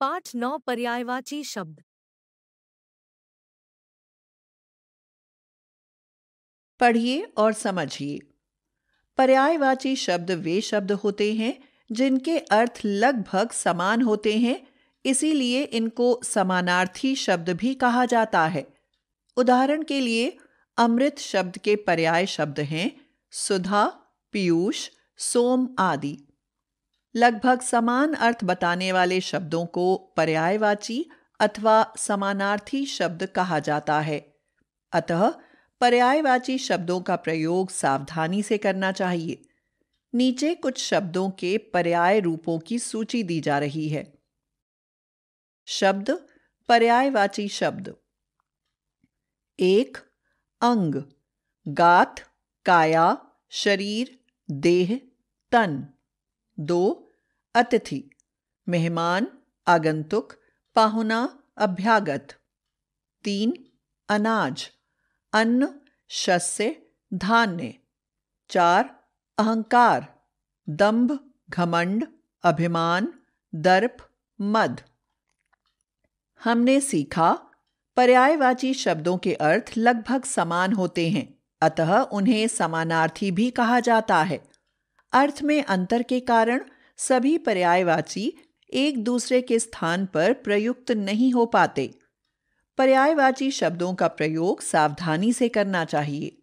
पाठ नौ पर्यायवाची शब्द पढ़िए और समझिए पर्यायवाची शब्द वे शब्द होते हैं जिनके अर्थ लगभग समान होते हैं इसीलिए इनको समानार्थी शब्द भी कहा जाता है उदाहरण के लिए अमृत शब्द के पर्याय शब्द हैं सुधा पीयूष सोम आदि लगभग समान अर्थ बताने वाले शब्दों को पर्यायवाची अथवा समानार्थी शब्द कहा जाता है अतः पर्यायवाची शब्दों का प्रयोग सावधानी से करना चाहिए नीचे कुछ शब्दों के पर्याय रूपों की सूची दी जा रही है शब्द पर्यायवाची शब्द एक अंग गाथ काया शरीर देह तन दो अतिथि मेहमान आगंतुक पाहुना अभ्यागत तीन अनाज अन्न शस्य धान्य चार अहंकार दंभ घमंड अभिमान दर्प मद हमने सीखा पर्यायवाची शब्दों के अर्थ लगभग समान होते हैं अतः उन्हें समानार्थी भी कहा जाता है अर्थ में अंतर के कारण सभी पर्यायवाची एक दूसरे के स्थान पर प्रयुक्त नहीं हो पाते पर्यायवाची शब्दों का प्रयोग सावधानी से करना चाहिए